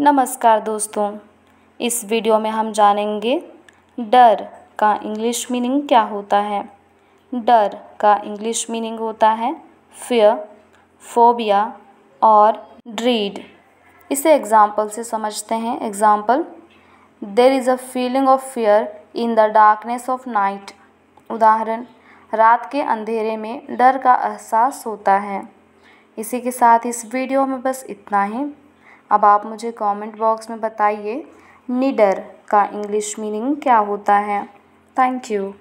नमस्कार दोस्तों इस वीडियो में हम जानेंगे डर का इंग्लिश मीनिंग क्या होता है डर का इंग्लिश मीनिंग होता है फियर फोबिया और ड्रीड इसे एग्जाम्पल से समझते हैं example there is a feeling of fear in the darkness of night उदाहरण रात के अंधेरे में डर का एहसास होता है इसी के साथ इस वीडियो में बस इतना ही अब आप मुझे कमेंट बॉक्स में बताइए निडर का इंग्लिश मीनिंग क्या होता है थैंक यू